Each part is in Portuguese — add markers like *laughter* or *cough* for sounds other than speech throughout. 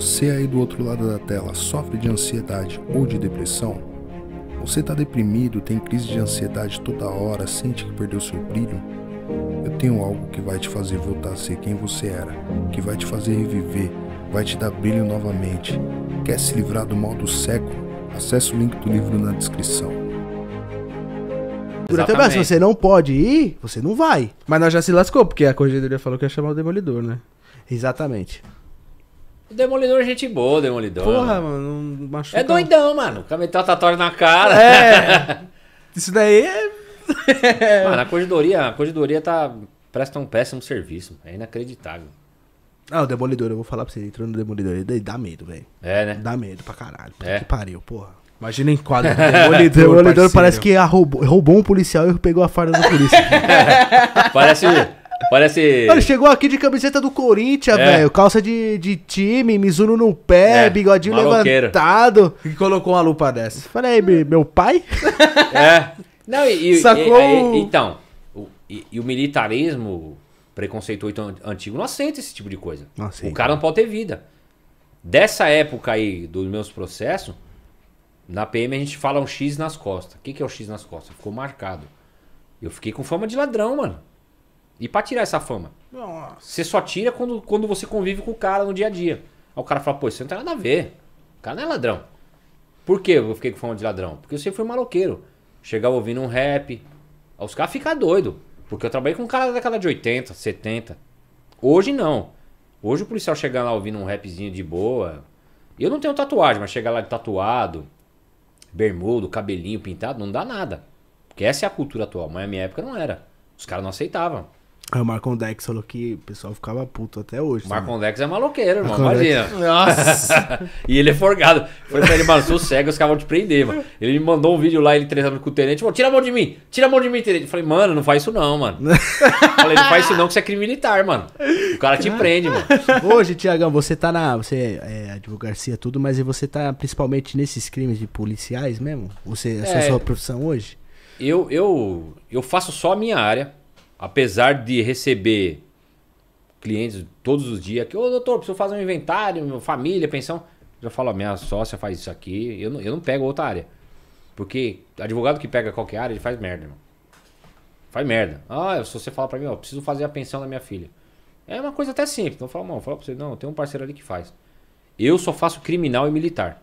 Você aí do outro lado da tela sofre de ansiedade ou de depressão? Você está deprimido, tem crise de ansiedade toda hora, sente que perdeu seu brilho? Eu tenho algo que vai te fazer voltar a ser quem você era, que vai te fazer reviver, vai te dar brilho novamente. Quer se livrar do mal do século? Acesse o link do livro na descrição. Exatamente. Também, se você não pode ir, você não vai. Mas nós já se lascou, porque a corregedoria falou que ia chamar o demolidor, né? Exatamente. O Demolidor é gente boa, o Demolidor. Porra, mano, não machuca. É doidão, mano. tá tatuagem na cara. É. *laughs* Isso daí é. *laughs* mano, a corredoria, a corredoria tá, presta um péssimo serviço. É inacreditável. Ah, o Demolidor, eu vou falar pra você, entrando no Demolidor, ele dá medo, velho. É, né? Dá medo pra caralho. É. Que pariu, porra. Imagina em quadro. *laughs* Demolidor, Demolidor parece que roubou, roubou um policial e pegou a farda do polícia. parece. Parece. Ele chegou aqui de camiseta do Corinthians, é. velho. Calça de, de time, Mizuno no pé, é. bigodinho Maloqueiro. levantado. E colocou uma lupa dessa. Falei, meu pai? *laughs* É. Não, e. Sacou? E, e, então, o, e, e, o militarismo preconceituoso antigo não aceita esse tipo de coisa. O cara não pode ter vida. Dessa época aí, dos meus processos, na PM a gente fala um X nas costas. O que, que é o X nas costas? Ficou marcado. Eu fiquei com fama de ladrão, mano. E pra tirar essa fama? Nossa. Você só tira quando, quando você convive com o cara no dia a dia. Aí o cara fala, pô, isso não tem nada a ver. O cara não é ladrão. Por que eu fiquei com fome de ladrão? Porque eu sempre fui maloqueiro. Chegava ouvindo um rap. Aí os caras ficam doidos. Porque eu trabalhei com um cara da década de 80, 70. Hoje não. Hoje o policial chega lá ouvindo um rapzinho de boa. Eu não tenho tatuagem, mas chega lá de tatuado, bermudo, cabelinho pintado, não dá nada. Porque essa é a cultura atual, mas na minha época não era. Os caras não aceitavam. É o Marcon Dex falou que o pessoal ficava puto até hoje. O Marcon Dex é maloqueiro, irmão. Marcon imagina. Dex. Nossa. *laughs* e ele é forgado. Foi pra ele, mano, sossega, os caras vão te prender, mano. Ele me mandou um vídeo lá, ele treinando com o tenente. Falou, tira a mão de mim, tira a mão de mim, tenente. Eu falei, mano, não faz isso não, mano. *laughs* falei, não faz isso não, que você é crime militar, mano. O cara te prende, mano. *laughs* Hoje, Tiagão, você tá na. Você é, é advocacia, tudo, mas você tá principalmente nesses crimes de policiais mesmo? Você, essa é, sua profissão hoje? Eu, eu, eu faço só a minha área apesar de receber clientes todos os dias, que, ô doutor, preciso fazer um inventário, família, pensão. Já falo, minha sócia faz isso aqui, eu não, eu não pego outra área. Porque advogado que pega qualquer área, ele faz merda, irmão. Faz merda. Ah, se você fala pra mim, ó, preciso fazer a pensão da minha filha. É uma coisa até simples. Então fala, não, fala pra você, não, tem um parceiro ali que faz. Eu só faço criminal e militar.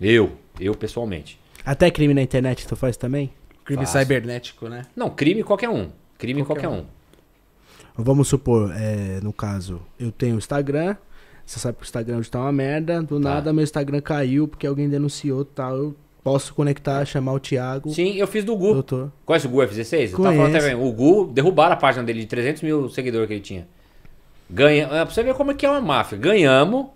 Eu, eu pessoalmente. Até crime na internet tu faz também? Crime Faço. cibernético, né? Não, crime qualquer um. Crime qualquer, qualquer um. um. Vamos supor, é, no caso, eu tenho Instagram, você sabe que o Instagram está uma merda, do tá. nada meu Instagram caiu porque alguém denunciou tal, eu posso conectar, chamar o Thiago. Sim, eu fiz do Gu. Doutor. Conhece o Gu F16? Tá o Gu derrubaram a página dele de 300 mil seguidores que ele tinha. Ganha, é, pra você ver como é que é uma máfia. Ganhamos,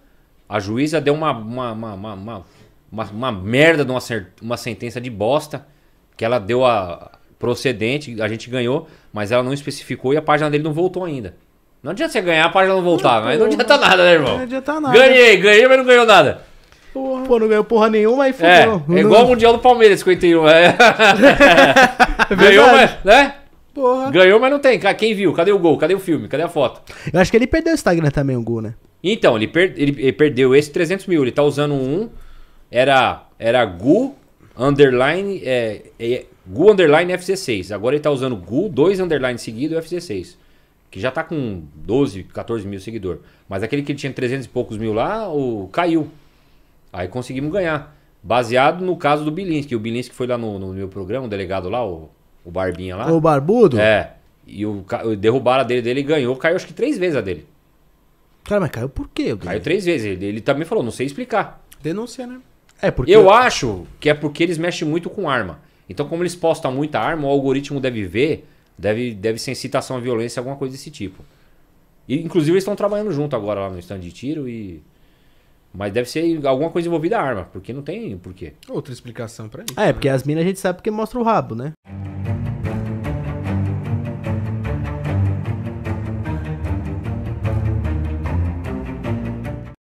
a juíza deu uma, uma, uma, uma, uma merda de uma, uma sentença de bosta, que ela deu a, procedente, a gente ganhou, mas ela não especificou e a página dele não voltou ainda. Não adianta você ganhar, a página não voltar, não, mas não adianta nada, né, irmão? Não adianta nada. Ganhei, ganhei, mas não ganhou nada. Porra. Pô, não ganhou porra nenhuma aí é, fudeu. É, é igual o Mundial do Palmeiras, 51. é, *laughs* é *laughs* ganhou, mas, né? Porra. Ganhou, mas não tem. Quem viu? Cadê o gol? Cadê o filme? Cadê a foto? Eu acho que ele perdeu o Instagram também, o gol, né? Então, ele, per ele perdeu esse 300 mil. Ele tá usando um. Era, era Gu underline, é, é, Gu underline FC6. Agora ele está usando Gu, dois underline seguido e FC6. Que já está com 12, 14 mil seguidor. Mas aquele que tinha 300 e poucos mil lá, o, caiu. Aí conseguimos ganhar. Baseado no caso do Bilinski. O Bilinski foi lá no, no meu programa, o delegado lá, o, o Barbinha lá. O Barbudo? É. E o, derrubaram a dele dele ganhou. Caiu acho que três vezes a dele. Cara, mas caiu por quê? Caiu três vezes. Ele, ele também falou, não sei explicar. Denúncia, né? É porque... Eu acho que é porque eles mexem muito com arma. Então, como eles postam muita arma, o algoritmo deve ver, deve, deve ser incitação à violência, alguma coisa desse tipo. E, inclusive, eles estão trabalhando junto agora lá no stand de tiro e. Mas deve ser alguma coisa envolvida a arma, porque não tem porquê. Outra explicação para isso. É, né? porque as minas a gente sabe porque mostra o rabo, né?